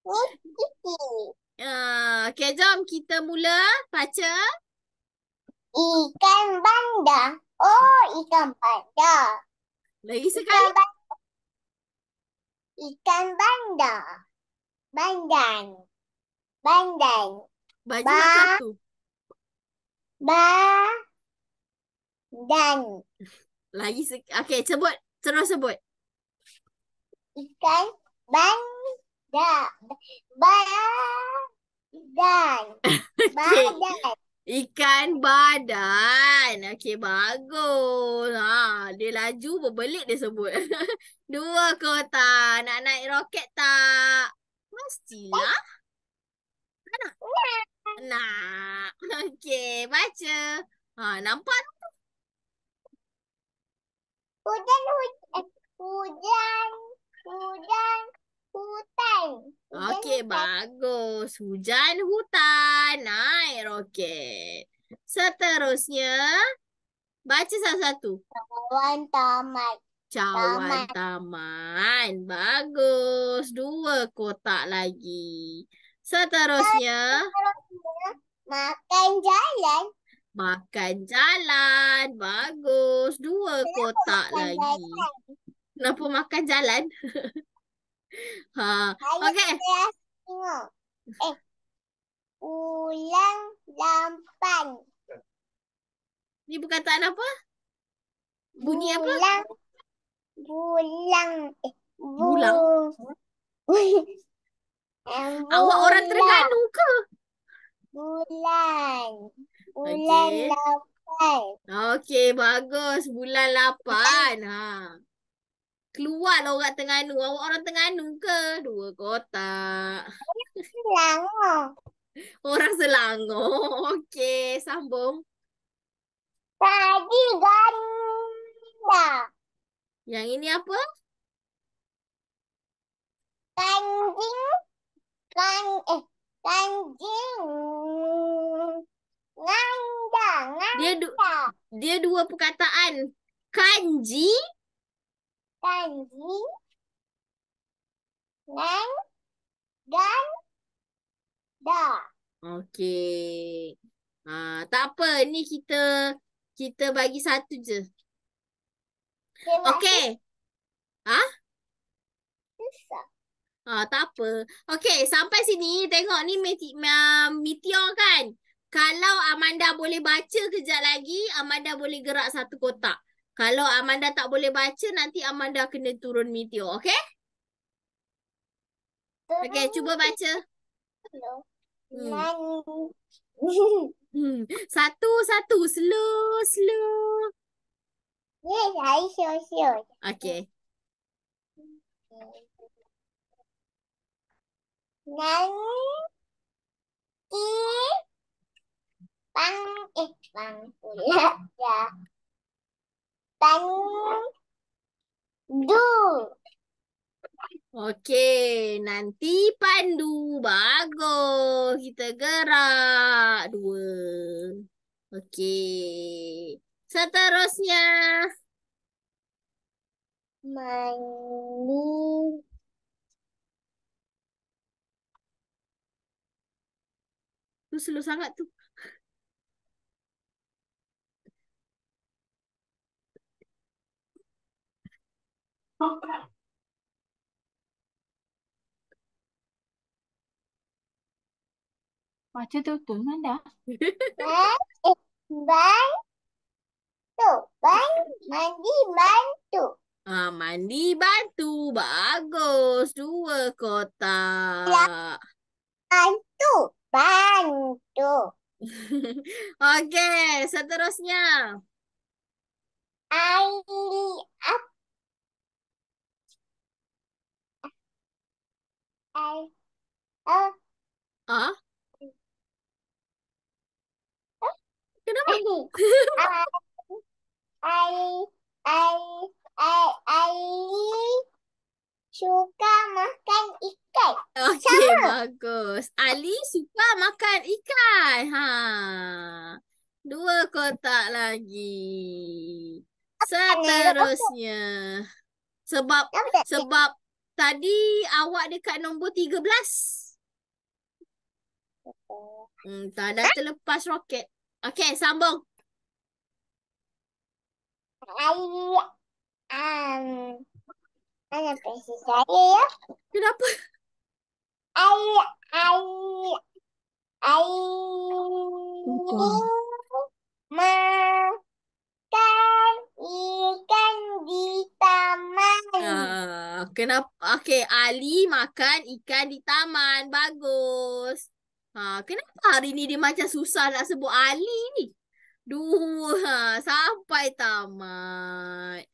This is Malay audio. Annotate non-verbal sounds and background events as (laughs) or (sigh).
ya, oh, ah, okay, jom kita mula baca. Ikan bandar. Oh, ikan bandar. Lagi sekali. Ikan bandar. Ikan bandar. Bandan. Bandan. Baju ba satu. Ba. Dan. Lagi sekali. Okay, sebut. Terus sebut. Ikan bandar da, badan. Badan. (laughs) Ikan badan. Okey, bagus. Ha, dia laju berbelit dia sebut. (laughs) Dua kota. Nak naik roket tak? Mestilah. Tak nak? Nak. (laughs) Okey, baca. Ha, nampak tu? Hujan, hujan. Hujan hujan. Okey, bagus. Hujan hutan. Naik roket. Seterusnya, baca satu-satu. Cawan tamat. Cawan taman. Bagus. Dua kotak lagi. Seterusnya. Makan jalan. Makan jalan. Bagus. Dua kotak lagi. Kenapa makan jalan? (laughs) Ha, okey. Eh. Ulang lampan. Ni perkataan apa? Bunyi apa? Bulang. Bulang. Eh, bu... Bulang. Awak orang Terengganu ke? Bulan. Bulan okay. lapan. Okey, bagus. Bulan lapan. Ha keluarlah orang Terengganu. Awak orang Terengganu ke? Dua kota Selangor. Orang Selangor. (laughs) Okey, sambung. Tadi ganda. Yang ini apa? Kanjing. Kan eh kanjing. Ganda, ganda. Dia du- dia dua perkataan. Kanji tanji nan dan da Okay, ha tak apa ni kita kita bagi satu je Okay, ha susah ha tak apa Okay, sampai sini tengok ni meti meteor kan kalau Amanda boleh baca kejap lagi, Amanda boleh gerak satu kotak. Kalau Amanda tak boleh baca, nanti Amanda kena turun meteor, okay? okay, cuba baca. Satu-satu, hmm. hmm. slow, slow. Yes, I show, show. Okay. Nani ti pang eh pang pula. Pandu. Okey, nanti pandu. Bagus. Kita gerak. Dua. Okey. Seterusnya. Mandi. Tu selalu sangat tu. Baca tu tu mana dah? Bang, eh, bang, tu, bang, mandi, bantu. Ah, mandi, bantu. Bagus. Dua kotak. Bantu, (laughs) bantu. oke seterusnya. Air apa? I, I, I, I, suka makan ikan. Okey, bagus. Ali suka makan ikan. Ha. Dua kotak lagi. Seterusnya. Sebab sebab tadi awak dekat nombor tiga belas. Oh. Hmm, tak ada terlepas roket. Okey, sambung. Ayah. Um, mana pensi saya ya? Kenapa? Ayah. Ayah. Ayah. Makan ikan di taman. Uh, kenapa? Okey, Ali makan ikan di taman. Bagus. Ha, kenapa hari ni dia macam susah nak sebut Ali ni? Dua. Ha, sampai tamat.